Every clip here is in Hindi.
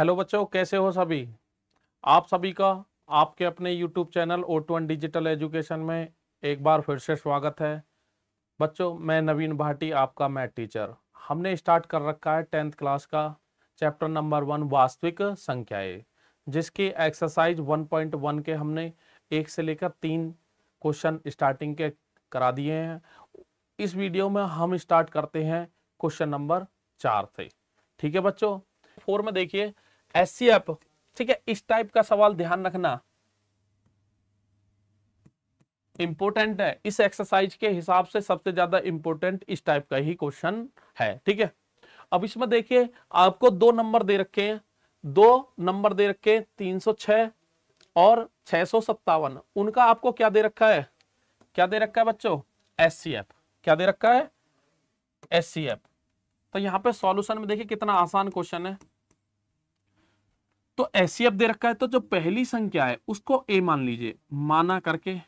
हेलो बच्चों कैसे हो सभी आप सभी का आपके अपने YouTube channel O two digital education में एक बार फिर से स्वागत है बच्चों मैं नवीन भाटी आपका मैथ टीचर हमने स्टार्ट कर रखा है टेंथ क्लास का चैप्टर नंबर वन वास्तविक संख्याएं जिसकी एक्सरसाइज 1.1 के हमने एक से लेकर तीन क्वेश्चन स्टार्टिंग के करा दिए हैं इस वीडियो में हम स्टार्ट करते हैं क्वेश्चन नंबर चार से ठीक है बच्चों फोर में देखिए एस ठीक है इस टाइप का सवाल ध्यान रखना इंपोर्टेंट है इस एक्सरसाइज के हिसाब से सबसे ज्यादा इंपोर्टेंट इस टाइप का ही क्वेश्चन है ठीक है अब इसमें देखिए आपको दो नंबर दे रखे हैं दो नंबर दे रखे तीन सौ छह और छह सौ सत्तावन उनका आपको क्या दे रखा है क्या दे रखा है बच्चों एस सी एफ क्या दे रखा है एस सी एफ तो यहाँ पे सॉल्यूशन में देखिए कितना आसान क्वेश्चन है तो अब दे रखा है तो जो पहली संख्या है उसको ए मान लीजिए माना करके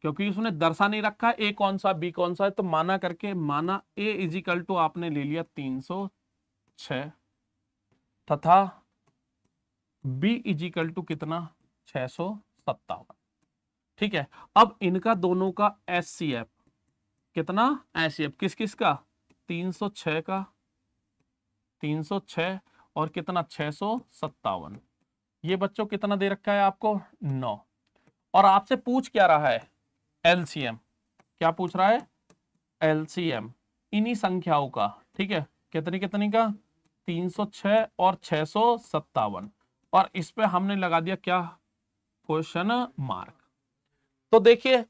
क्योंकि उसने दर्शा नहीं रखा ए कौन सा बी कौन सा है तो माना करके माना ए इजिकल टू आपने ले लिया तीन सौ छ तथा बी इजिकल टू कितना छह सौ सत्तावन ठीक है अब इनका दोनों का एस सी एफ कितना एस सी एफ किस किस का तीन सौ छ का तीन सौ छ और कितना छह सौ सत्तावन ये बच्चों कितना दे रखा है आपको नौ और आपसे पूछ क्या रहा है एलसीएम क्या पूछ रहा है एलसीएम इन्हीं संख्याओं का ठीक है कितनी कितनी का 306 और छह और इस पे हमने लगा दिया क्या क्वेश्चन मार्क तो देखिए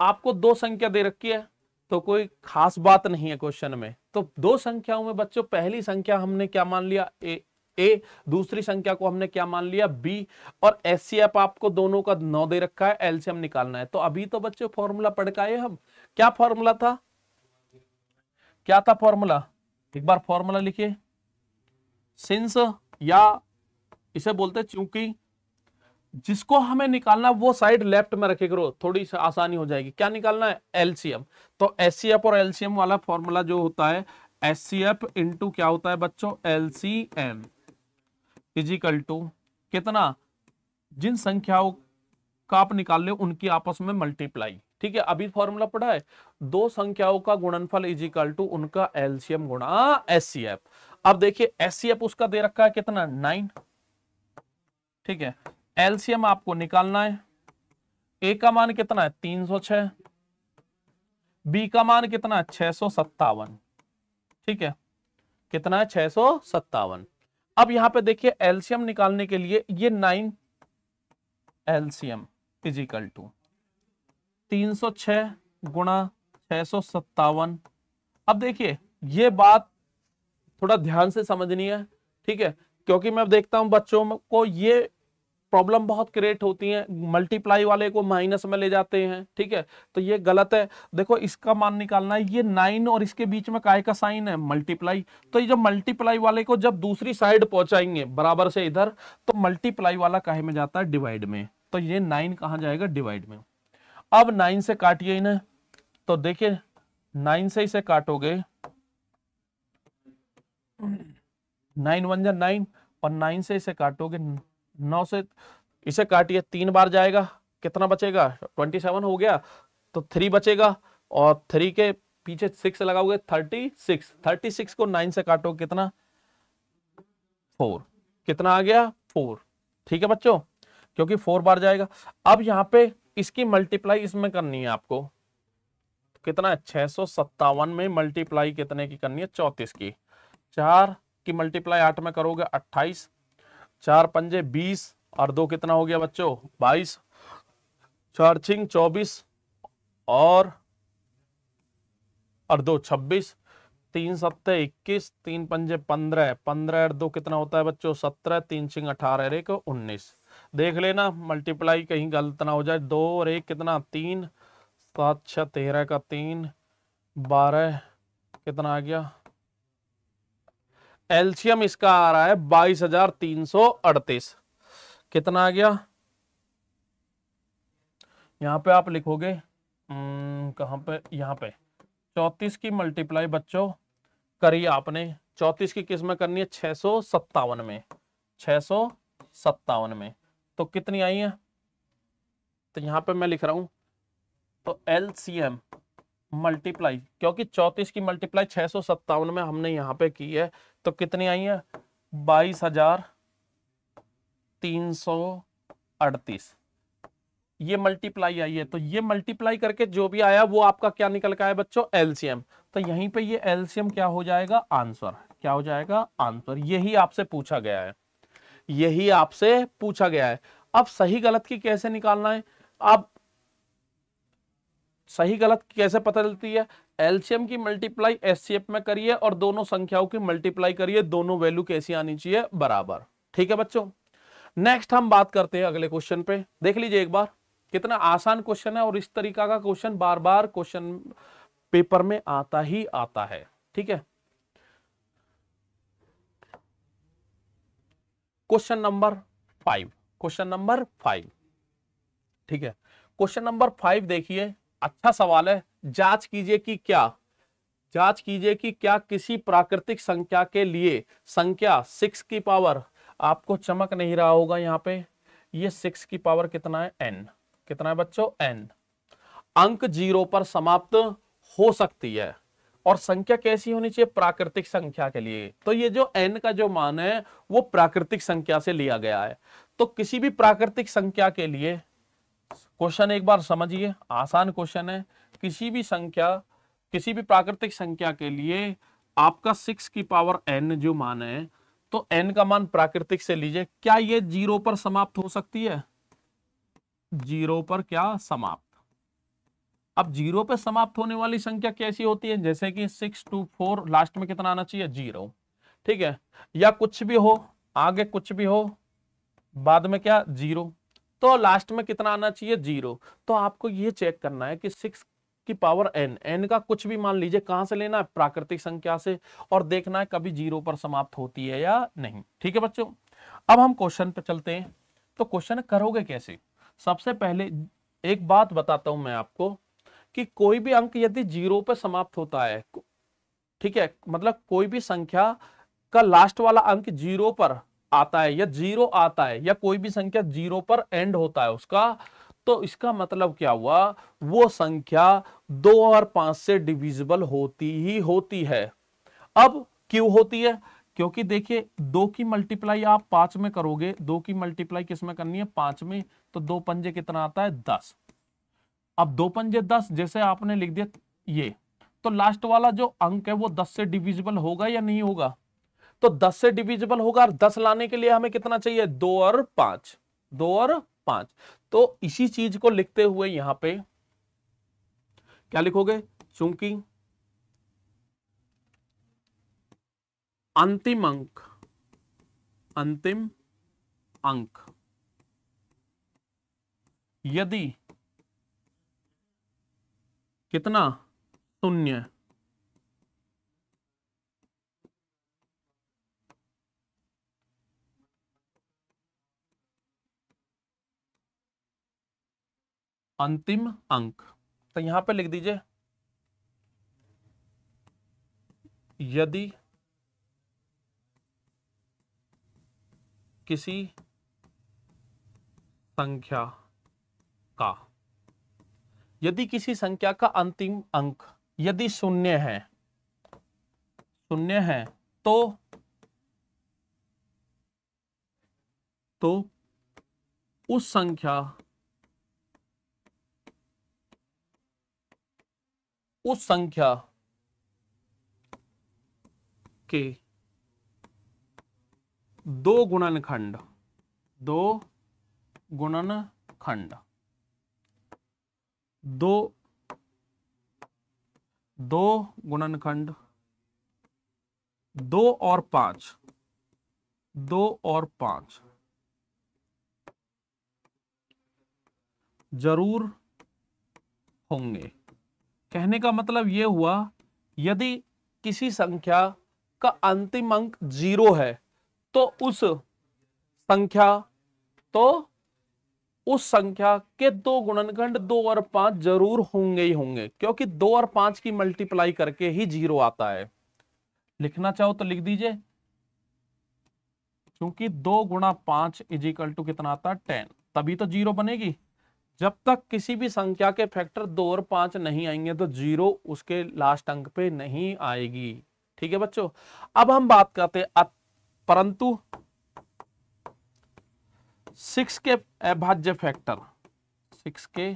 आपको दो संख्या दे रखी है तो कोई खास बात नहीं है क्वेश्चन में तो दो संख्याओं में बच्चों पहली संख्या हमने क्या मान लिया ए ए दूसरी संख्या को हमने क्या मान लिया बी और एस आपको दोनों का नौ दे रखा है एलसीएम निकालना है तो अभी तो बच्चों फॉर्मूला पढ़ का हम क्या फॉर्मूला था क्या था फॉर्मूला एक बार फॉर्मूला लिखिए सिंस या इसे बोलते चूंकि जिसको हमें निकालना वो साइड लेफ्ट में रखे करो थोड़ी आसानी हो जाएगी क्या निकालना है एलसीएम तो एस और एलसीएम वाला फॉर्मूला जो होता है एस सी एफ इंटू क्या होता है बच्चों L C M equal to कितना जिन संख्याओं का आप निकाल ले उनकी आपस में मल्टीप्लाई ठीक है अभी फॉर्मूला पढ़ा है दो संख्याओं का गुणनफल इजिकल टू उनका एलसीएम गुणा एस सी एफ अब देखिए एस सी एफ उसका दे रखा है कितना नाइन ठीक है एलसीएम आपको निकालना है ए का मान कितना है तीन सौ छह बी का मान कितना है छह सौ सत्तावन ठीक है कितना है छह सौ सत्तावन अब यहां पे देखिए एलसीएम निकालने के लिए ये नाइन एलसीएम इजिकल टू तीन सौ छह गुणा छह सौ सत्तावन अब देखिए ये बात थोड़ा ध्यान से समझनी है ठीक है क्योंकि मैं देखता हूं बच्चों को ये प्रॉब्लम बहुत क्रिएट होती है मल्टीप्लाई वाले को माइनस में ले जाते हैं ठीक है तो ये गलत है देखो इसका मान निकालना है ये नाइन और इसके बीच में काय का साइन है मल्टीप्लाई तो ये जब मल्टीप्लाई वाले को जब दूसरी साइड पहुंचाएंगे बराबर से इधर तो मल्टीप्लाई वाला काहे में जाता है डिवाइड में तो ये नाइन कहा जाएगा डिवाइड में अब नाइन से काटिए इन्हें तो देखिए नाइन से इसे काटोगे नाइन वन जा नाइन और नाइन से इसे काटोगे नौ से इसे काटिए तीन बार जाएगा कितना बचेगा ट्वेंटी सेवन हो गया तो थ्री बचेगा और थ्री के पीछे सिक्स लगाओगे थर्टी सिक्स थर्टी सिक्स को नाइन से काटो कितना फोर कितना आ गया फोर ठीक है बच्चों क्योंकि फोर बार जाएगा अब यहाँ पे इसकी मल्टीप्लाई इसमें करनी है आपको कितना है छह सौ सत्तावन में मल्टीप्लाई कितने की करनी है चौतीस की चार की मल्टीप्लाई आठ में करोगे अट्ठाईस चार पंजे बीस और दो कितना हो गया बच्चों बाईस चार छिंग चौबीस और और दो छब्बीस तीन सत्तर इक्कीस तीन पंजे पंद्रह पंद्रह और दो कितना होता है बच्चों सत्रह तीन छिंग अठारह और एक उन्नीस देख लेना मल्टीप्लाई कहीं गलत ना हो जाए दो और एक कितना तीन सात छह तेरह का तीन बारह कितना आ गया एल्शियम इसका आ रहा है बाईस हजार तीन सौ अड़तीस कितना आ गया यहां पे आप लिखोगे हम्म, कहां पे यहां पे चौतीस की मल्टीप्लाई बच्चों करी आपने चौतीस की किस करनी है छह सौ सत्तावन में छह सौ सत्तावन में तो कितनी आई है तो यहां पे मैं लिख रहा हूं तो एल सी एम मल्टीप्लाई क्योंकि चौतीस की मल्टीप्लाई छह सौ सत्तावन में हमने यहां पे की है तो कितनी आई है बाईस हजार तीन सौ अड़तीस ये मल्टीप्लाई आई है तो ये मल्टीप्लाई करके जो भी आया वो आपका क्या निकल का है बच्चों एलसीएम तो यहीं पे ये एलसीएम क्या हो जाएगा आंसर क्या हो जाएगा आंसर यही आपसे पूछा गया है यही आपसे पूछा गया है अब सही गलत की कैसे निकालना है अब सही गलत कैसे पता चलती है एल्शियम की मल्टीप्लाई एस में करिए और दोनों संख्याओं की मल्टीप्लाई करिए दोनों वैल्यू कैसी आनी चाहिए बराबर ठीक है बच्चों नेक्स्ट हम बात करते हैं अगले क्वेश्चन पे देख लीजिए एक बार कितना आसान क्वेश्चन है और इस तरीका का क्वेश्चन बार बार क्वेश्चन पेपर में आता ही आता है ठीक है question number five question number five ठीक है क्वेश्चन नंबर फाइव देखिए अच्छा सवाल है जांच कीजिए कि क्या जांच कीजिए कि क्या किसी प्राकृतिक संख्या के लिए संख्या सिक्स की पावर आपको चमक नहीं रहा होगा यहाँ पे ये सिक्स की पावर कितना है एन कितना है बच्चों एन अंक जीरो पर समाप्त हो सकती है और संख्या कैसी होनी चाहिए प्राकृतिक संख्या के लिए तो ये जो एन का जो मान है वो प्राकृतिक संख्या से लिया गया है तो किसी भी प्राकृतिक संख्या के लिए क्वेश्चन एक बार समझिए आसान क्वेश्चन है किसी भी संख्या किसी भी प्राकृतिक संख्या के लिए आपका सिक्स की पावर एन जो मान है तो एन का मान प्राकृतिक से लीजिए क्या ये जीरो पर समाप्त हो सकती है जीरो पर क्या समाप्त अब जीरो पर समाप्त होने वाली संख्या कैसी होती है जैसे कि सिक्स टू फोर लास्ट में कितना आना चाहिए जीरो ठीक है या कुछ भी हो आगे कुछ भी हो बाद में क्या जीरो तो लास्ट में कितना आना चाहिए जीरो तो आपको यह चेक करना है कि सिक्स की पावर एन एन का कुछ भी मान लीजिए कहां से लेना है प्राकृतिक संख्या से और देखना है कभी जीरो पर समाप्त होती है या नहीं ठीक है बच्चों अब हम क्वेश्चन पे चलते हैं तो क्वेश्चन करोगे कैसे सबसे पहले एक बात बताता हूं मैं आपको कि कोई भी अंक यदि जीरो पर समाप्त होता है ठीक है मतलब कोई भी संख्या का लास्ट वाला अंक जीरो पर आता है या जीरो आता है या कोई भी संख्या जीरो पर एंड होता है उसका तो इसका मतलब क्या हुआ वो संख्या दो और पांच से डिविजिबल होती ही होती है अब क्यों होती है क्योंकि देखिए दो की मल्टीप्लाई आप पांच में करोगे दो की मल्टीप्लाई किस में करनी है पांच में तो दो पंजे कितना आता है दस अब दो पंजे दस जैसे आपने लिख दिया ये तो लास्ट वाला जो अंक है वो दस से डिविजिबल होगा या नहीं होगा तो दस से डिविजिबल होगा और दस लाने के लिए हमें कितना चाहिए दो और पांच दो और पांच तो इसी चीज को लिखते हुए यहां पे क्या लिखोगे चूंकि अंतिम अंक अंतिम अंक यदि कितना शून्य अंतिम अंक तो यहां पे लिख दीजिए यदि किसी संख्या का यदि किसी संख्या का अंतिम अंक यदि शून्य है शून्य है तो तो उस संख्या उस संख्या के दो गुणन खंड दो गुणन खंड दो दो गुणन खंड दो और पांच दो और पांच जरूर होंगे कहने का मतलब ये हुआ यदि किसी संख्या का अंतिम अंक जीरो है तो उस संख्या तो उस संख्या के दो गुणनखंड दो और पांच जरूर होंगे ही होंगे क्योंकि दो और पांच की मल्टीप्लाई करके ही जीरो आता है लिखना चाहो तो लिख दीजिए क्योंकि दो गुणा पांच इजिकल टू कितना आता है टेन तभी तो जीरो बनेगी जब तक किसी भी संख्या के फैक्टर दो और पांच नहीं आएंगे तो जीरो उसके लास्ट अंक पे नहीं आएगी ठीक है बच्चों अब हम बात करते हैं परंतु सिक्स के अभाज्य फैक्टर सिक्स के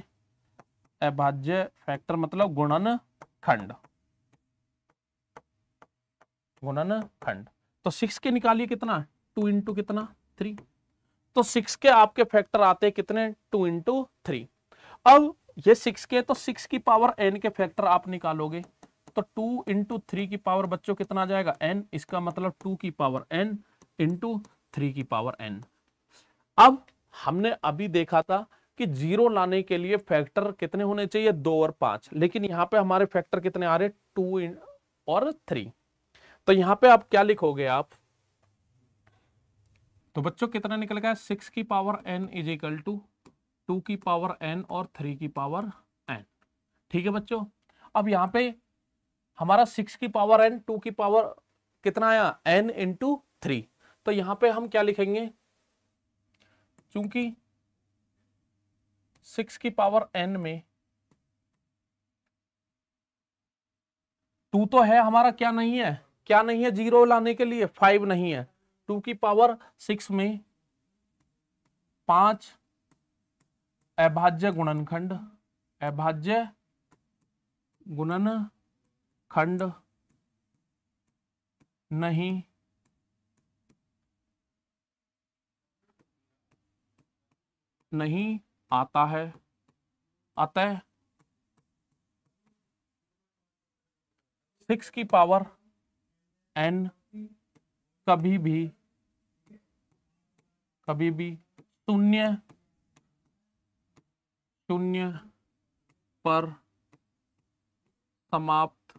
अभाज्य फैक्टर मतलब गुणन खंड गुणन खंड तो सिक्स के निकालिए कितना टू इंटू कितना थ्री तो सिक्स के आपके फैक्टर आते कितने टू इंटू थ्री अब ये सिक्स के तो सिक्स की पावर एन के फैक्टर आप निकालोगे तो टू इंटू थ्री की पावर बच्चों कितना आ जाएगा एन इसका मतलब टू की पावर एन इंटू थ्री की पावर एन अब हमने अभी देखा था कि जीरो लाने के लिए फैक्टर कितने होने चाहिए दो और पांच लेकिन यहां पे हमारे फैक्टर कितने आ रहे टू और थ्री तो यहाँ पे आप क्या लिखोगे आप तो बच्चों कितना निकल गया सिक्स की power N is equal to two की पावर एन और थ्री की पावर एन ठीक है बच्चों अब यहाँ पे हमारा सिक्स की पावर एन टू की पावर कितना आया एन इंटू थ्री तो यहां पे हम क्या लिखेंगे चूंकि सिक्स की पावर एन में टू तो है हमारा क्या नहीं है क्या नहीं है जीरो लाने के लिए फाइव नहीं है टू की पावर सिक्स में पांच अभाज्य गुणनखंड अभाज्य गुणन खंड नहीं नहीं आता है अतः सिक्स की पावर एन कभी भी कभी भी शून्य शून्य पर समाप्त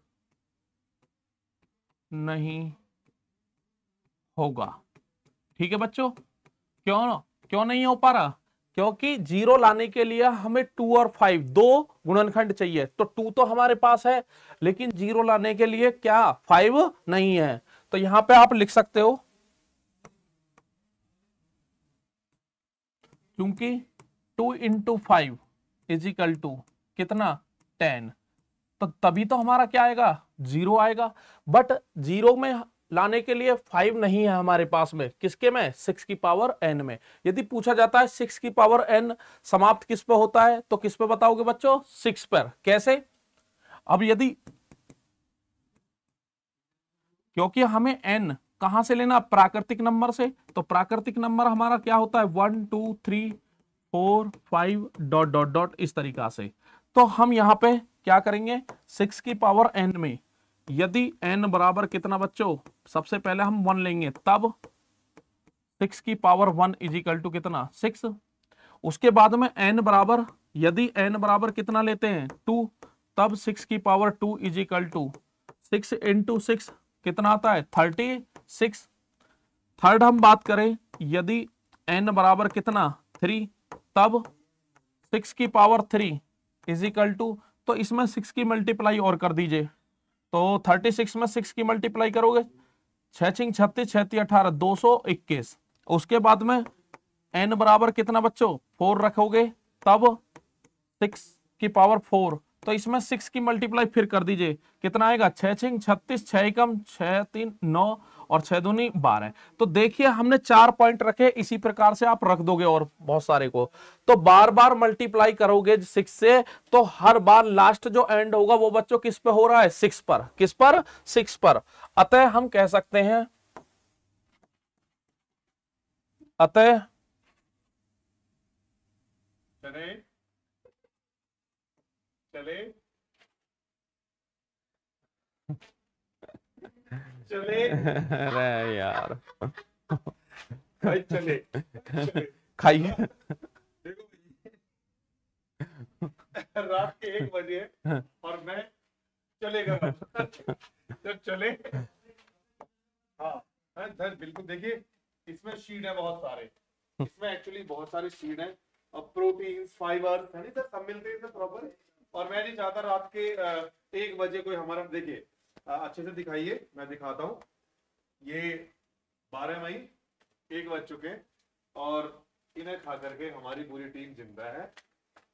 नहीं होगा ठीक है बच्चों क्यों क्यों नहीं हो पा रहा क्योंकि जीरो लाने के लिए हमें टू और फाइव दो गुणनखंड चाहिए तो टू तो हमारे पास है लेकिन जीरो लाने के लिए क्या फाइव नहीं है तो यहां पे आप लिख सकते हो क्योंकि two into five equal to कितना टेन तो तभी तो हमारा क्या आएगा जीरो आएगा बट जीरो में लाने के लिए फाइव नहीं है हमारे पास में किसके में सिक्स की पावर एन में यदि पूछा जाता है सिक्स की पावर एन समाप्त किस पे होता है तो किस पे बताओगे बच्चों सिक्स पर कैसे अब यदि क्योंकि हमें एन कहां से लेना प्राकृतिक नंबर से तो प्राकृतिक नंबर हमारा क्या होता है one two three four five dot dot dot इस तरीका से तो हम यहाँ पे क्या करेंगे सिक्स की पावर एन में यदि एन बराबर कितना बच्चों सबसे पहले हम वन लेंगे तब सिक्स की पावर वन इजिकल टू कितना सिक्स उसके बाद में एन बराबर यदि एन बराबर कितना लेते हैं टू तब सिक्स की power two equal to six into six कितना आता है थर्टी सिक्स थर्ड हम बात करें यदि एन बराबर कितना थ्री तब सिक्स की power three is equal to तो इसमें सिक्स की मल्टीप्लाई और कर दीजिए तो थर्टी सिक्स में सिक्स की मल्टीप्लाई करोगे छिंग छत्तीस छैती अठारह दो सौ इक्कीस उसके बाद में एन बराबर कितना बच्चों फोर रखोगे तब सिक्स की पावर फोर तो इसमें सिक्स की मल्टीप्लाई फिर कर दीजिए कितना आएगा छह छिंग छत्तीस छह एकम छ तीन नौ और छह दूनी बारह तो देखिए हमने चार पॉइंट रखे इसी प्रकार से आप रख दोगे और बहुत सारे को तो बार बार मल्टीप्लाई करोगे सिक्स से तो हर बार लास्ट जो एंड होगा वो बच्चों किस पे हो रहा है सिक्स पर किस पर सिक्स पर अतः हम कह सकते हैं अतः चले चले रे यार भाई चले, चले। देखो रात के एक बजे और मैं चलेगा तो चले हाँ सर बिल्कुल देखिए इसमें शीड है बहुत सारे इसमें एक्चुअली बहुत सारे शीड है और प्रोटीन फाइबर है नहीं सर सब मिलते हैं प्रॉपर और मैं नहीं चाहता रात के एक बजे कोई हमारा देखिए अच्छे से दिखाइए मैं दिखाता हूँ ये बारह मई एक बज चुके और इन्हें खा करके हमारी पूरी टीम जिंदा है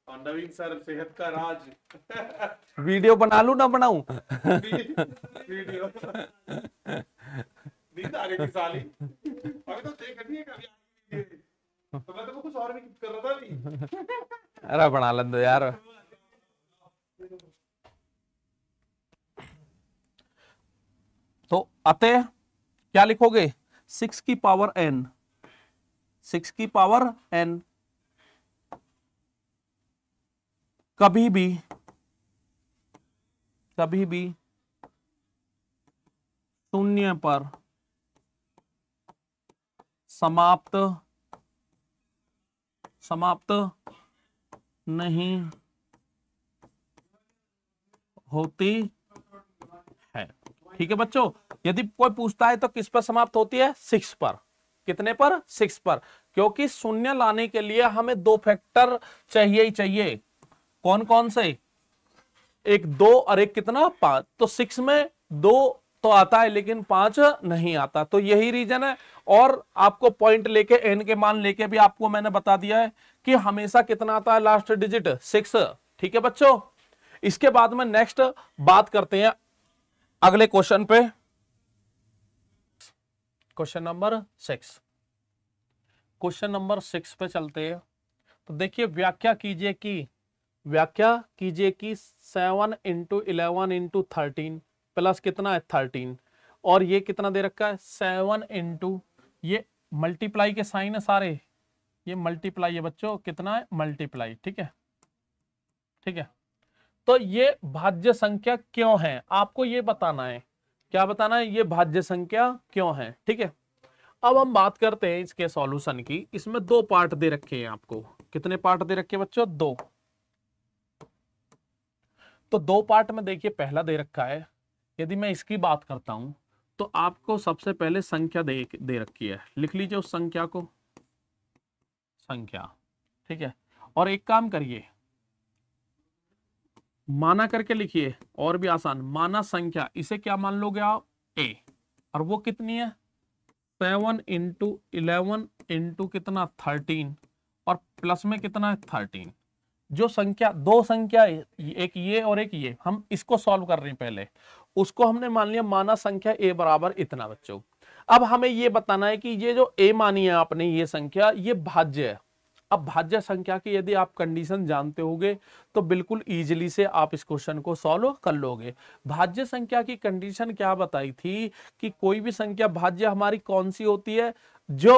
और नवीन सर सेहत का राज वीडियो बना लू ना बनाऊ वीडियो नींद अभी तो देख रही है कभी तो मैं तो कुछ और भी कर रहा था अरे बना लें यार तो अतः क्या लिखोगे सिक्स की पावर एन सिक्स की पावर एन कभी भी कभी भी शून्य पर समाप्त समाप्त नहीं होती ठीक है बच्चों यदि कोई पूछता है तो किस पर समाप्त होती है सिक्स पर कितने पर सिक्स पर क्योंकि शून्य लाने के लिए हमें दो फैक्टर चाहिए ही चाहिए कौन कौन से एक दो और एक कितना पांच तो सिक्स में दो तो आता है लेकिन पांच नहीं आता तो यही रीजन है और आपको पॉइंट लेके एन के मान लेके भी आपको मैंने बता दिया है कि हमेशा कितना आता है लास्ट डिजिट सिक्स ठीक है बच्चों इसके बाद में नेक्स्ट बात करते हैं अगले क्वेश्चन पे question number six question number six पे चलते हैं तो देखिए व्याख्या कीजिए कि व्याख्या कीजिए कि seven into eleven into thirteen plus कितना है थर्टीन और ये कितना दे रखा है सेवन इंटू ये मल्टीप्लाई के साइन है सारे ये मल्टीप्लाई है बच्चों कितना है मल्टीप्लाई ठीक है ठीक है तो ये भाज्य संख्या क्यों है आपको ये बताना है क्या बताना है ये भाज्य संख्या क्यों है ठीक है अब हम बात करते हैं इसके सॉल्यूशन की इसमें दो पार्ट दे रखे हैं आपको कितने पार्ट दे रखे बच्चों दो तो दो पार्ट में देखिए पहला दे रखा है यदि मैं इसकी बात करता हूं तो आपको सबसे पहले संख्या दे दे रखी है लिख लीजिए उस संख्या को संख्या ठीक है और एक काम करिए माना करके लिखिए और भी आसान माना संख्या इसे क्या मान लोगे आप ए और वो कितनी है सेवन इंटू इलेवन इंटू कितना थर्टीन और प्लस में कितना है थर्टीन जो संख्या दो संख्या एक ये और एक ये हम इसको सॉल्व कर रहे हैं पहले उसको हमने मान लिया माना संख्या ए बराबर इतना बच्चों अब हमें ये बताना है कि ये जो ए मानी है आपने ये संख्या ये भाज्य है अब भाज्य संख्या की यदि आप कंडीशन जानते होगे तो बिल्कुल ईजिली से आप इस क्वेश्चन को सॉल्व कर लोगे भाज्य संख्या की कंडीशन क्या बताई थी कि कोई भी संख्या भाज्य हमारी कौन सी होती है जो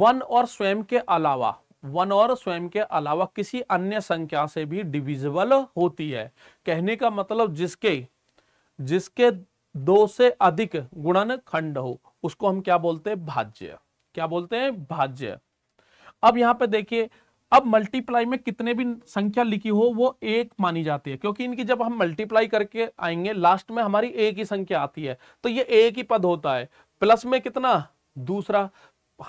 वन और स्वयं के अलावा वन और स्वयं के अलावा किसी अन्य संख्या से भी डिविजिबल होती है कहने का मतलब जिसके जिसके दो से अधिक गुणन खंड हो उसको हम क्या बोलते हैं भाज्य क्या बोलते हैं भाज्य अब यहां पे देखिए अब मल्टीप्लाई में कितने भी संख्या लिखी हो वो एक मानी जाती है क्योंकि इनकी जब हम मल्टीप्लाई करके आएंगे लास्ट में हमारी एक ही संख्या आती है तो ये एक ही पद होता है प्लस में कितना दूसरा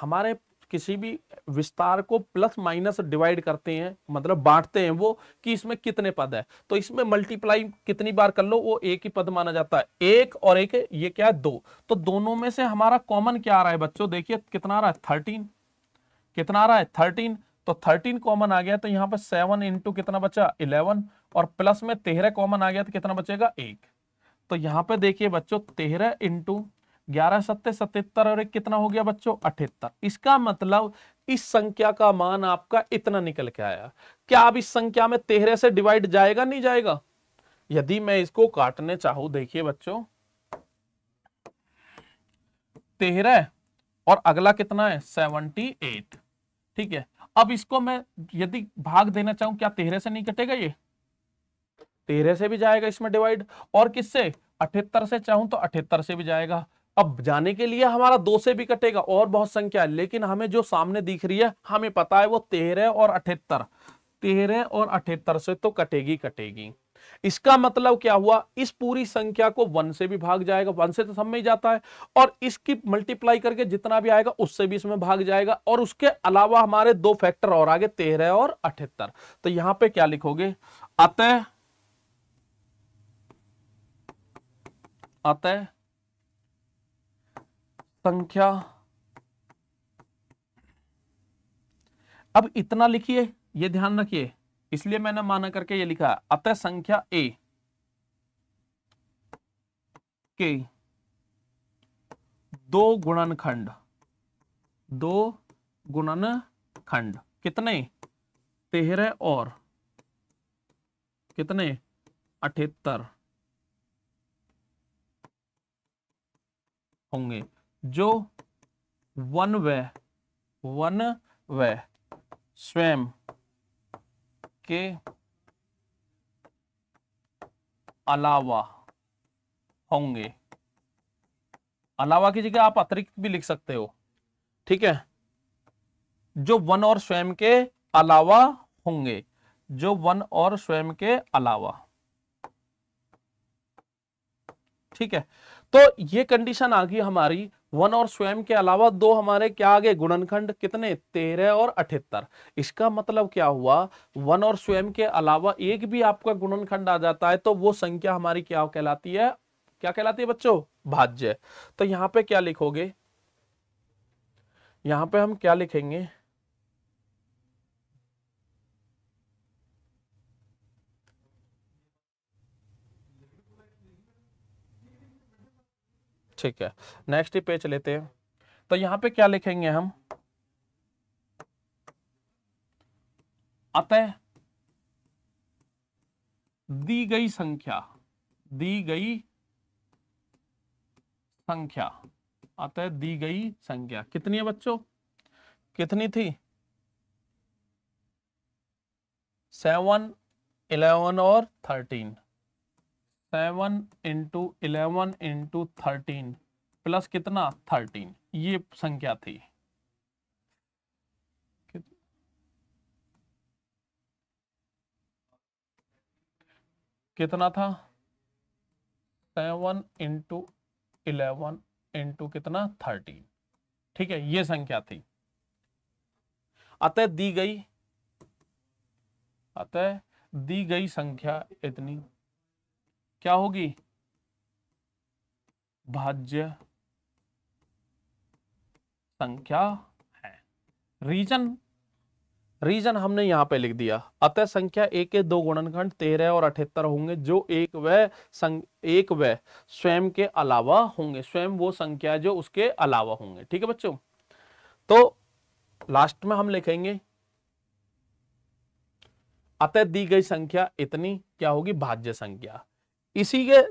हमारे किसी भी विस्तार को प्लस माइनस डिवाइड करते हैं मतलब बांटते हैं वो कि इसमें कितने पद है तो इसमें मल्टीप्लाई कितनी बार कर लो वो एक ही पद माना जाता है एक और एक ये क्या है दो तो दोनों में से हमारा कॉमन क्या आ रहा है बच्चों देखिए कितना आ रहा है थर्टीन कितना आ रहा है थर्टीन तो थर्टीन कॉमन आ गया तो यहाँ पर सेवन इंटू कितना बचा इलेवन और प्लस में तेरह कॉमन आ गया तो कितना बचेगा एक तो यहाँ पे देखिए बच्चों तेरह इंटू ग्यारह सत्य सतहत्तर और एक कितना हो गया बच्चों अठहत्तर इसका मतलब इस संख्या का मान आपका इतना निकल के आया क्या अब इस संख्या में तेरह से डिवाइड जाएगा नहीं जाएगा यदि मैं इसको काटने चाहू देखिए बच्चों तेरह और अगला कितना है सेवनटी एट ठीक है अब इसको मैं यदि भाग देना चाहूं क्या तेरह से नहीं कटेगा ये तेरह से भी जाएगा इसमें डिवाइड और किससे अठहत्तर से चाहूं तो अठहत्तर से भी जाएगा अब जाने के लिए हमारा दो से भी कटेगा और बहुत संख्या है लेकिन हमें जो सामने दिख रही है हमें पता है वो तेरह और अठहत्तर तेरह और अठहत्तर से तो कटेगी कटेगी इसका मतलब क्या हुआ इस पूरी संख्या को वन से भी भाग जाएगा वन से तो सब में ही जाता है और इसकी मल्टीप्लाई करके जितना भी आएगा उससे भी इसमें भाग जाएगा और उसके अलावा हमारे दो फैक्टर और आगे तेरह और अठहत्तर तो यहां पे क्या लिखोगे अतः अतः संख्या अब इतना लिखिए ये ध्यान रखिए इसलिए मैंने माना करके ये लिखा अतः संख्या ए के दो गुणन खंड दो गुणन खंड कितने तेरह और कितने अठहत्तर होंगे जो वन वन व स्वयं के अलावा होंगे अलावा की जगह आप अतिरिक्त भी लिख सकते हो ठीक है जो वन और स्वयं के अलावा होंगे जो वन और स्वयं के अलावा ठीक है तो ये कंडीशन आ गई हमारी वन और स्वयं के अलावा दो हमारे क्या आगे गुणनखंड कितने तेरह और अठहत्तर इसका मतलब क्या हुआ वन और स्वयं के अलावा एक भी आपका गुणनखंड आ जाता है तो वो संख्या हमारी क्या कहलाती है क्या कहलाती है बच्चों भाज्य तो यहाँ पे क्या लिखोगे यहाँ पे हम क्या लिखेंगे ठीक है नेक्स्ट ही पेज लेते हैं तो यहां पे क्या लिखेंगे हम अतः दी गई संख्या दी गई संख्या अतः दी गई संख्या कितनी है बच्चों कितनी थी सेवन इलेवन और thirteen seven into eleven into thirteen plus कितना थर्टीन ये संख्या थी कितना था सेवन इंटू इलेवन इंटू कितना थर्टीन ठीक है ये संख्या थी अतः दी गई अतः दी गई संख्या इतनी क्या होगी भाज्य संख्या है रीजन रीजन हमने यहां पे लिख दिया अतः संख्या एक के दो गुणनखंड तेरह और अठहत्तर होंगे जो एक वह एक व स्वयं के अलावा होंगे स्वयं वो संख्या जो उसके अलावा होंगे ठीक है बच्चों तो लास्ट में हम लिखेंगे अतः दी गई संख्या इतनी क्या होगी भाज्य संख्या इसी के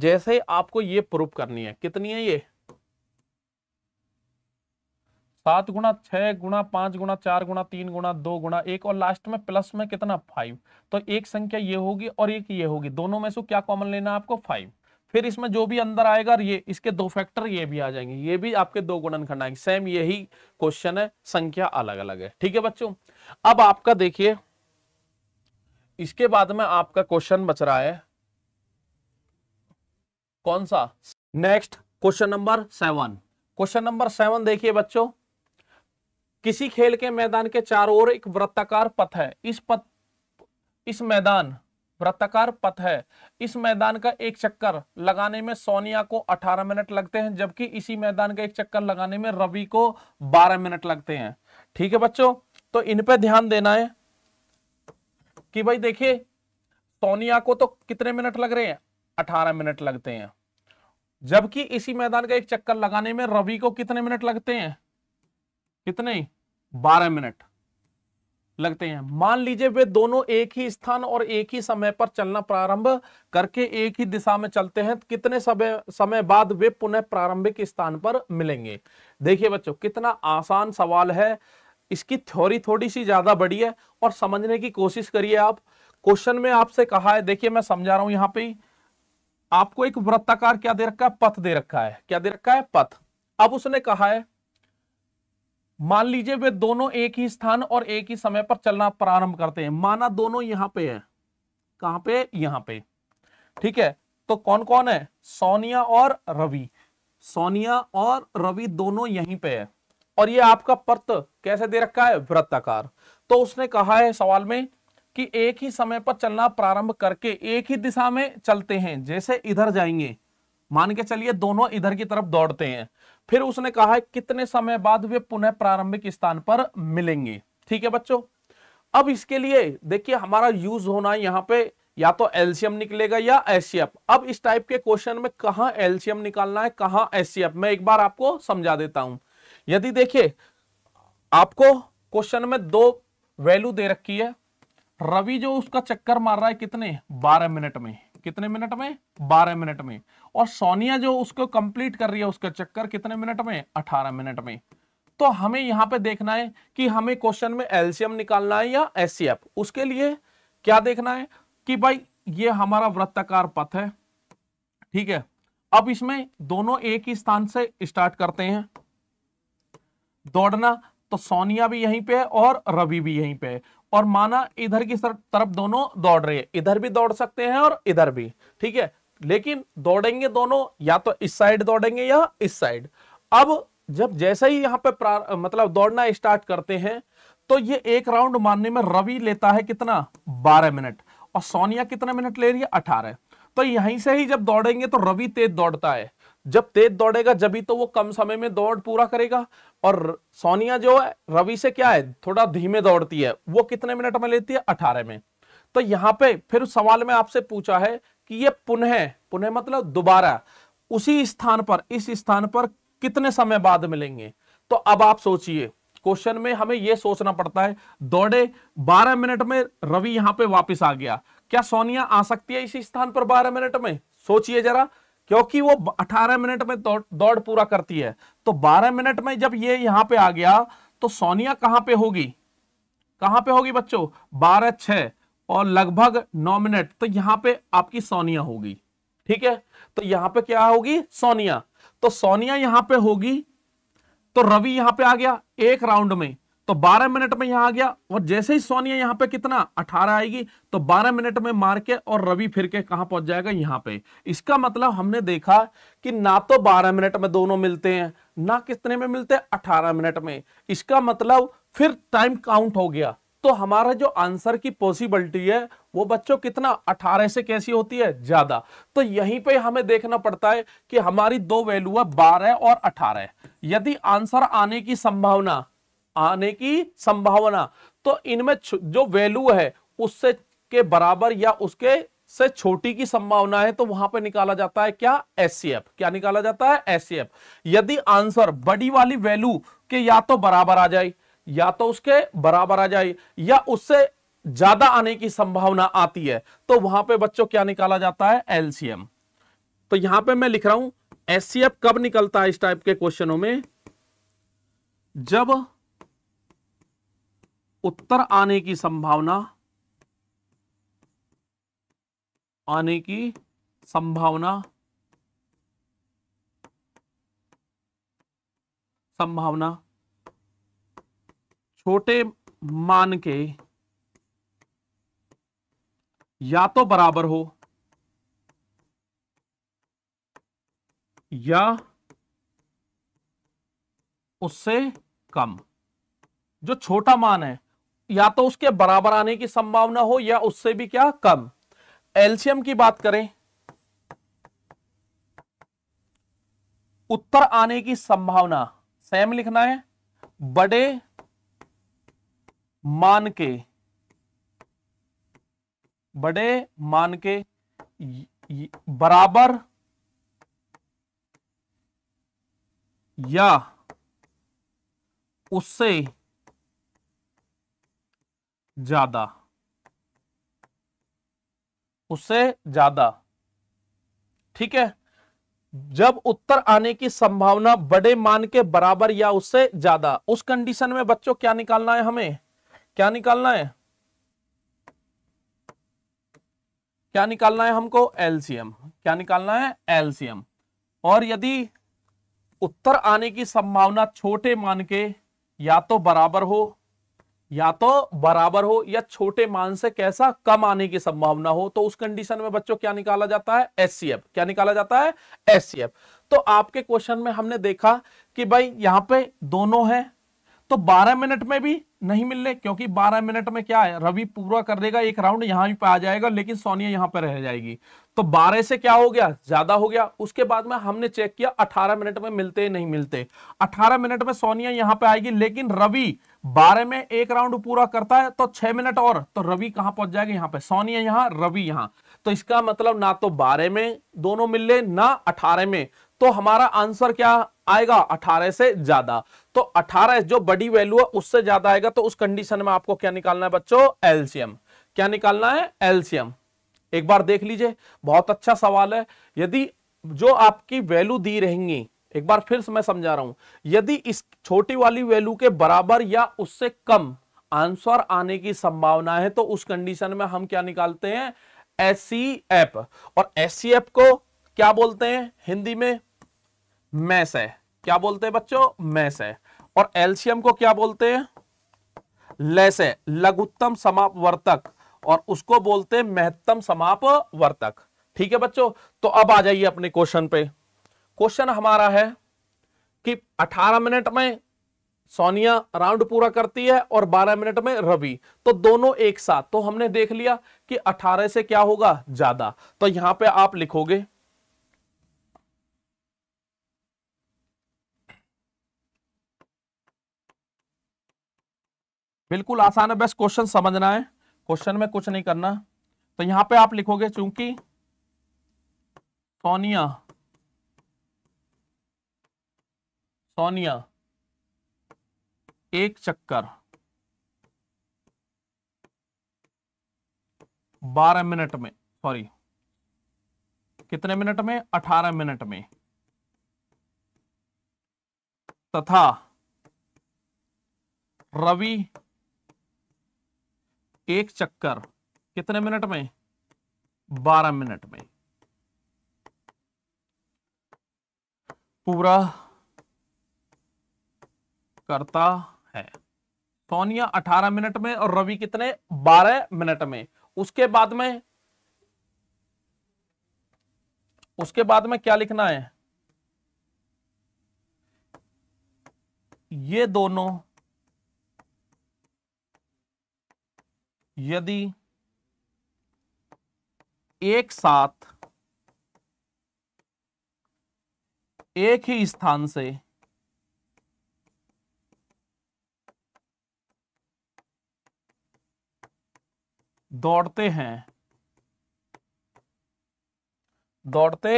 जैसे आपको ये प्रूफ करनी है कितनी है ये सात गुणा छह गुणा पांच गुणा चार गुणा तीन गुणा दो गुणा एक और लास्ट में प्लस में कितना फाइव तो एक संख्या ये होगी और एक ये होगी दोनों में से क्या कॉमन लेना है आपको फाइव फिर इसमें जो भी अंदर आएगा ये इसके दो फैक्टर ये भी आ जाएंगे ये भी आपके दो गुणन खंड आएंगे सेम यही क्वेश्चन है संख्या अलग अलग है ठीक है बच्चों अब आपका देखिए इसके बाद में आपका क्वेश्चन बच रहा है कौन सा next question number seven question number seven देखिए बच्चों किसी खेल के मैदान के चारों ओर एक वृत्ताकार पथ है इस पथ इस मैदान वृत्ताकार पथ है इस मैदान का एक चक्कर लगाने में सोनिया को 18 मिनट लगते हैं जबकि इसी मैदान का एक चक्कर लगाने में रवि को 12 मिनट लगते हैं ठीक है बच्चों तो इन पे ध्यान देना है कि भाई देखिए सोनिया को तो कितने मिनट लग रहे हैं 18 मिनट लगते हैं जबकि इसी मैदान का एक चक्कर लगाने में रवि को कितने मिनट लगते हैं कितने बारह मिनट लगते हैं मान लीजिए वे दोनों एक ही स्थान और एक ही समय पर चलना प्रारंभ करके एक ही दिशा में चलते हैं कितने समय समय बाद वे पुनः प्रारंभिक स्थान पर मिलेंगे देखिए बच्चों कितना आसान सवाल है इसकी थ्योरी थोड़ी सी ज्यादा बड़ी है और समझने की कोशिश करिए आप क्वेश्चन में आपसे कहा है देखिए मैं समझा रहा हूं यहाँ पे आपको एक वृत्ताकार क्या दे रखा है पथ दे रखा है क्या दे रखा है पथ अब उसने कहा है मान लीजिए वे दोनों एक ही स्थान और एक ही समय पर चलना प्रारंभ करते हैं माना दोनों यहां पे है कहां पे यहां पे ठीक है तो कौन कौन है सोनिया और रवि सोनिया और रवि दोनों यहीं पे है और ये आपका पथ कैसे दे रखा है वृत्ताकार तो उसने कहा है सवाल में कि एक ही समय पर चलना प्रारंभ करके एक ही दिशा में चलते हैं जैसे इधर जाएंगे मान के चलिए दोनों इधर की तरफ दौड़ते हैं फिर उसने कहा है कितने समय बाद वे पुनः प्रारंभिक स्थान पर मिलेंगे ठीक है बच्चों अब इसके लिए देखिए हमारा यूज होना यहां पे या तो एलसीएम निकलेगा या एससीएफ अब इस टाइप के क्वेश्चन में कहा एलसीएम निकालना है कहा एससीएफ मैं एक बार आपको समझा देता हूं यदि देखिए आपको क्वेश्चन में दो वैल्यू दे रखी है रवि जो उसका चक्कर मार रहा है कितने बारह मिनट में कितने मिनट में बारह मिनट में और सोनिया जो उसको कंप्लीट कर रही है उसका चक्कर कितने मिनट में अठारह मिनट में तो हमें यहां पे देखना है कि हमें क्वेश्चन में एल्सियम निकालना है या एस उसके लिए क्या देखना है कि भाई ये हमारा वृत्ताकार पथ है ठीक है अब इसमें दोनों एक ही स्थान से स्टार्ट करते हैं दौड़ना तो सोनिया भी यहीं पे है और रवि भी यहीं पे है और माना इधर की तरफ दोनों दौड़ रहे हैं इधर भी दौड़ सकते हैं और इधर भी ठीक है लेकिन दौड़ेंगे दोनों या तो इस साइड दौड़ेंगे या इस साइड अब जब जैसे ही यहां पे मतलब दौड़ना स्टार्ट करते हैं तो ये एक राउंड मारने में रवि लेता है कितना बारह मिनट और सोनिया कितना मिनट ले रही है अठारह तो यहीं से ही जब दौड़ेंगे तो रवि तेज दौड़ता है जब तेज दौड़ेगा जब ही तो वो कम समय में दौड़ पूरा करेगा और सोनिया जो है रवि से क्या है थोड़ा धीमे दौड़ती है वो कितने मिनट में लेती है अठारह में तो यहाँ पे फिर सवाल में आपसे पूछा है कि ये पुनः पुनः मतलब दोबारा उसी स्थान पर इस स्थान पर कितने समय बाद मिलेंगे तो अब आप सोचिए क्वेश्चन में हमें यह सोचना पड़ता है दौड़े बारह मिनट में रवि यहां पे वापस आ गया क्या सोनिया आ सकती है इसी स्थान पर बारह मिनट में सोचिए जरा क्योंकि वो 18 मिनट में दौड़ दौड़ पूरा करती है तो 12 मिनट में जब ये यहां पे आ गया तो सोनिया कहां पे होगी कहां पे होगी बच्चों 12 छह और लगभग 9 मिनट तो यहां पे आपकी सोनिया होगी ठीक है तो यहां पे क्या होगी सोनिया तो सोनिया यहां पे होगी तो रवि यहां पे आ गया एक राउंड में तो 12 मिनट में यहां आ गया और जैसे ही सोनिया यहां पे कितना 18 आएगी तो 12 मिनट में मार के और रवि फिर के कहां पहुंच जाएगा यहां पे इसका मतलब हमने देखा कि ना तो 12 मिनट में दोनों मिलते हैं ना कितने में मिलते हैं 18 मिनट में इसका मतलब फिर टाइम काउंट हो गया तो हमारा जो आंसर की पॉसिबिलिटी है वो बच्चों कितना 18 से कैसी होती है ज्यादा तो यहीं पे हमें देखना पड़ता है कि हमारी दो वैल्यू है 12 और 18 यदि आंसर आने की संभावना आने की संभावना तो इनमें जो वैल्यू है उससे के बराबर या उसके से छोटी की संभावना है तो वहां पे निकाला जाता है क्या एस क्या निकाला जाता है एस यदि आंसर बड़ी वाली वैल्यू के या तो बराबर आ जाए या तो उसके बराबर आ जाए या उससे ज्यादा आने की संभावना आती है तो वहां पे बच्चों क्या निकाला जाता है एलसीएम तो यहां पे मैं लिख रहा हूं एस कब निकलता है इस टाइप के क्वेश्चनों में जब उत्तर आने की संभावना आने की संभावना संभावना छोटे मान के या तो बराबर हो या उससे कम जो छोटा मान है या तो उसके बराबर आने की संभावना हो या उससे भी क्या कम एल्शियम की बात करें उत्तर आने की संभावना सेम लिखना है बड़े मान के बड़े मान के बराबर या उससे ज्यादा उससे ज्यादा ठीक है जब उत्तर आने की संभावना बड़े मान के बराबर या उससे ज्यादा उस कंडीशन में बच्चों क्या निकालना है हमें क्या निकालना है क्या निकालना है हमको एलसीएम क्या निकालना है एलसीएम और यदि उत्तर आने की संभावना छोटे मान के या तो बराबर हो या तो बराबर हो या छोटे मान से कैसा कम आने की संभावना हो तो उस कंडीशन में बच्चों क्या निकाला जाता है एस क्या निकाला जाता है एस तो आपके क्वेश्चन में हमने देखा कि भाई यहां पे दोनों है तो 12 मिनट में भी नहीं मिलने क्योंकि 12 मिनट में क्या है रवि पूरा कर देगा एक राउंड यहां पे आ जाएगा लेकिन सोनिया यहां पर रह जाएगी तो 12 से क्या हो गया ज्यादा हो गया उसके बाद में हमने चेक किया 18 मिनट में मिलते नहीं मिलते 18 मिनट में सोनिया यहां पे आएगी लेकिन रवि बारह में एक राउंड पूरा करता है तो छह मिनट और तो रवि कहां पहुंच जाएगा यहां पे सोनिया यहां रवि यहां तो इसका मतलब ना तो बारह में दोनों मिल ले ना अठारह में तो हमारा आंसर क्या आएगा अठारह से ज्यादा तो अठारह जो बड़ी वैल्यू है उससे ज्यादा आएगा तो उस कंडीशन में आपको क्या निकालना है बच्चों एल्सियम क्या निकालना है एल्सियम एक बार देख लीजिए बहुत अच्छा सवाल है यदि जो आपकी वैल्यू दी रहेंगी एक बार फिर मैं समझा रहा हूं यदि इस छोटी वाली वैल्यू के बराबर या उससे कम आंसर आने की संभावना है तो उस कंडीशन में हम क्या निकालते हैं एस और एस को क्या बोलते हैं हिंदी में मैस है क्या बोलते हैं बच्चों मैस है और एलसीएम को क्या बोलते हैं लेस है लघुत्तम समापवर्तक वर्तक और उसको बोलते हैं महत्तम समाप वर्तक ठीक है बच्चों तो अब आ जाइए अपने क्वेश्चन पे क्वेश्चन हमारा है कि 18 मिनट में सोनिया राउंड पूरा करती है और 12 मिनट में रवि तो दोनों एक साथ तो हमने देख लिया कि 18 से क्या होगा ज्यादा तो यहां पे आप लिखोगे बिल्कुल आसान है बस क्वेश्चन समझना है क्वेश्चन में कुछ नहीं करना तो यहां पे आप लिखोगे चूंकि सोनिया सोनिया एक चक्कर बारह मिनट में सॉरी कितने मिनट में अठारह मिनट में तथा रवि एक चक्कर कितने मिनट में बारह मिनट में पूरा करता है सोनिया 18 मिनट में और रवि कितने 12 मिनट में उसके बाद में उसके बाद में क्या लिखना है ये दोनों यदि एक साथ एक ही स्थान से दौड़ते हैं दौड़ते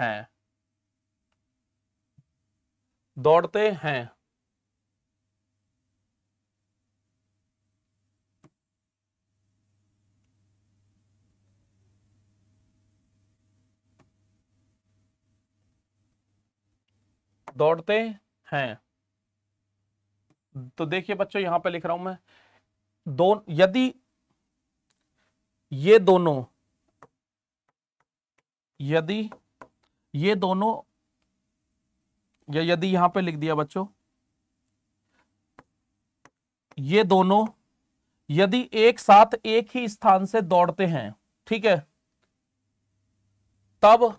हैं दौड़ते हैं दौड़ते हैं तो देखिए बच्चों यहां पे लिख रहा हूं मैं दो यदि ये दोनों यदि ये दोनों या यदि यहां पे लिख दिया बच्चों ये दोनों यदि एक साथ एक ही स्थान से दौड़ते हैं ठीक है तब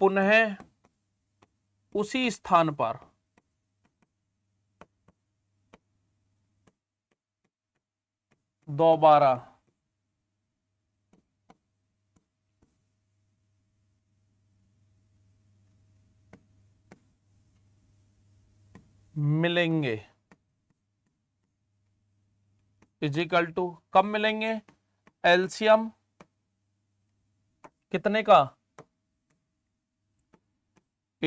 पुनः उसी स्थान पर दो बारह मिलेंगे इजिकल टू कब मिलेंगे एल्सियम कितने का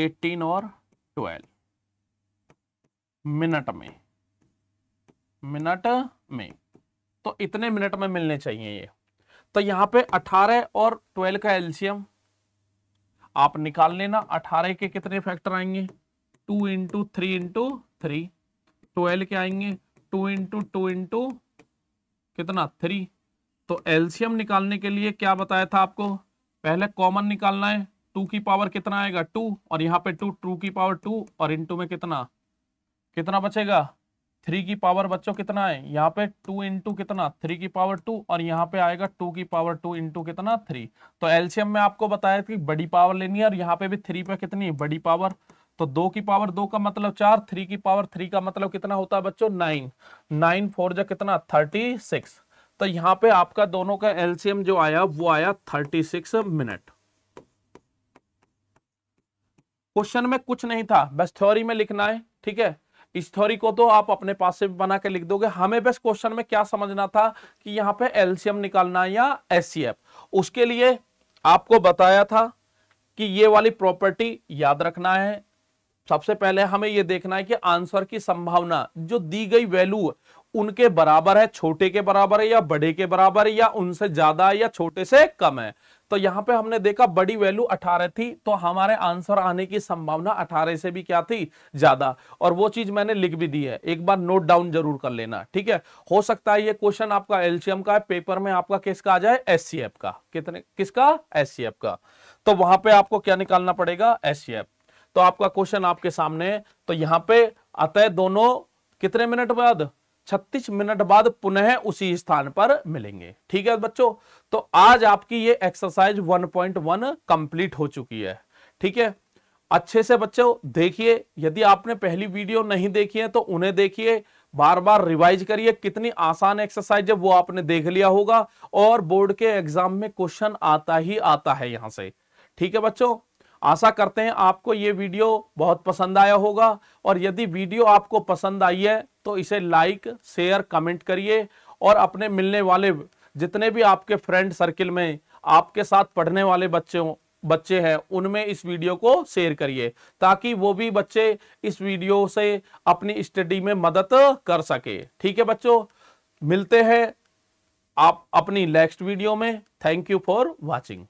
18 और 12 मिनट में मिनट में तो इतने मिनट में मिलने चाहिए ये तो यहां पे 18 और 12 का एल्सियम आप निकाल लेना 18 के कितने फैक्टर आएंगे 2 into three into three twelve के आएंगे 2 इंटू टू इंटू कितना 3 तो एल्शियम निकालने के लिए क्या बताया था आपको पहले कॉमन निकालना है 2 की पावर कितना आएगा 2 और यहाँ पे 2 2 की पावर 2 और इंटू में कितना कितना बचेगा थ्री की पावर बच्चों कितना है यहाँ पे टू इंटू कितना थ्री की पावर टू और यहाँ पे आएगा टू की पावर टू इंटू कितना थ्री तो एल्शियम में आपको बताया कि बड़ी पावर लेनी है और यहाँ पे भी थ्री पे कितनी है बड़ी पावर तो दो की पावर दो का मतलब चार थ्री की पावर थ्री का मतलब कितना होता है बच्चों नाइन नाइन फोर जो कितना थर्टी सिक्स तो यहाँ पे आपका दोनों का एल्शियम जो आया वो आया थर्टी सिक्स मिनट क्वेश्चन में कुछ नहीं था बस थ्योरी में लिखना है ठीक है इस थ्योरी को तो आप अपने पास से बना के लिख दोगे हमें बस क्वेश्चन में क्या समझना था कि यहां पे एलसीएम निकालना या एस उसके लिए आपको बताया था कि ये वाली प्रॉपर्टी याद रखना है सबसे पहले हमें यह देखना है कि आंसर की संभावना जो दी गई वैल्यू उनके बराबर है छोटे के बराबर है या बड़े के बराबर है या उनसे ज्यादा है या छोटे से कम है तो यहां पे हमने देखा बड़ी वैल्यू 18 थी तो हमारे आंसर आने की संभावना 18 से भी क्या थी ज्यादा और वो चीज मैंने लिख भी दी है एक बार नोट डाउन जरूर कर लेना ठीक है हो सकता है ये क्वेश्चन आपका एलसीएम का है पेपर में आपका किसका आ जाए एस का कितने किसका एस का तो वहां पे आपको क्या निकालना पड़ेगा एस तो आपका क्वेश्चन आपके सामने तो यहाँ पे अतः दोनों कितने मिनट बाद छत्तीस मिनट बाद पुनः उसी स्थान पर मिलेंगे ठीक है बच्चों तो आज आपकी ये एक्सरसाइज 1.1 कंप्लीट हो चुकी है ठीक है अच्छे से बच्चों देखिए यदि आपने पहली वीडियो नहीं देखी है तो उन्हें देखिए बार बार रिवाइज करिए कितनी आसान एक्सरसाइज है वो आपने देख लिया होगा और बोर्ड के एग्जाम में क्वेश्चन आता ही आता है यहां से ठीक है बच्चों आशा करते हैं आपको ये वीडियो बहुत पसंद आया होगा और यदि वीडियो आपको पसंद आई है तो इसे लाइक शेयर कमेंट करिए और अपने मिलने वाले जितने भी आपके फ्रेंड सर्किल में आपके साथ पढ़ने वाले बच्चे हो बच्चे हैं उनमें इस वीडियो को शेयर करिए ताकि वो भी बच्चे इस वीडियो से अपनी स्टडी में मदद कर सके ठीक है बच्चों मिलते हैं आप अपनी नेक्स्ट वीडियो में थैंक यू फॉर वॉचिंग